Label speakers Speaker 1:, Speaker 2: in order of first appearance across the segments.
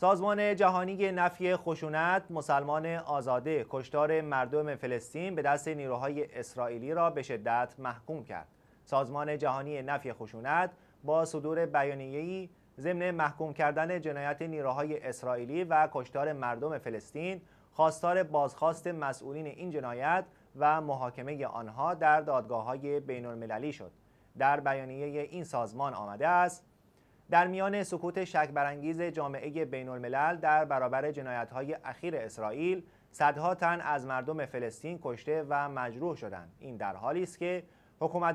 Speaker 1: سازمان جهانی نفی خشونت مسلمان آزاده کشتار مردم فلسطین به دست نیروهای اسرائیلی را به شدت محکوم کرد. سازمان جهانی نفی خشونت با صدور بیانیه‌ای ضمن محکوم کردن جنایت نیروهای اسرائیلی و کشتار مردم فلسطین خواستار بازخواست مسئولین این جنایت و محاکمه آنها در دادگاه های بین المللی شد. در بیانیه این سازمان آمده است در میان سکوت شک برانگیز جامعه بین الملل در برابر های اخیر اسرائیل صدها تن از مردم فلسطین کشته و مجروح شدند این در حالی است که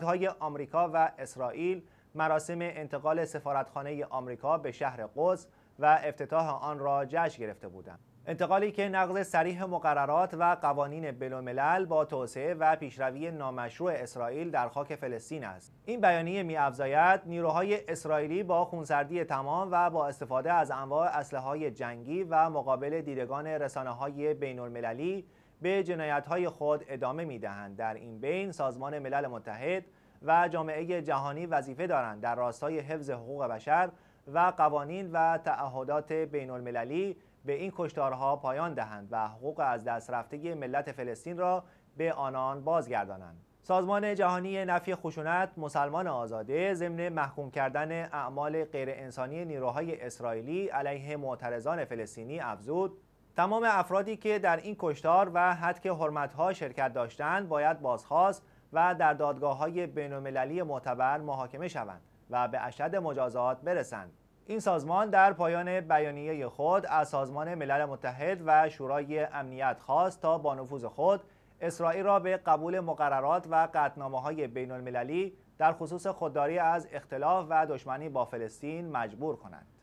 Speaker 1: های آمریکا و اسرائیل مراسم انتقال سفارتخانه آمریکا به شهر قدس و افتتاح آن را جشن گرفته بودند انتقالی که نقض سریح مقررات و قوانین بلوملل با توسعه و پیشروی نامشروع اسرائیل در خاک فلسطین است این بیانیه میافزاید نیروهای اسرائیلی با خونسردی تمام و با استفاده از انواع های جنگی و مقابل دیدگان رسانه‌های المللی به های خود ادامه می‌دهند در این بین سازمان ملل متحد و جامعه جهانی وظیفه دارند در راستای حفظ حقوق بشر و قوانین و تعهدات بین المللی به این کشتارها پایان دهند و حقوق از دست رفته ملت فلسطین را به آنان بازگردانند. سازمان جهانی نفی خشونت مسلمان آزاده ضمن محکوم کردن اعمال انسانی نیروهای اسرائیلی علیه معترضان فلسطینی افزود تمام افرادی که در این کشتار و حدک حرمتها شرکت داشتند باید بازخواست و در دادگاه های بین المللی معتبر محاکمه شوند و به اشد مجازات برسند این سازمان در پایان بیانیه خود از سازمان ملل متحد و شورای امنیت خواست تا با نفوذ خود اسرائیل را به قبول مقررات و قطنامه های بین المللی در خصوص خودداری از اختلاف و دشمنی با فلسطین مجبور کنند.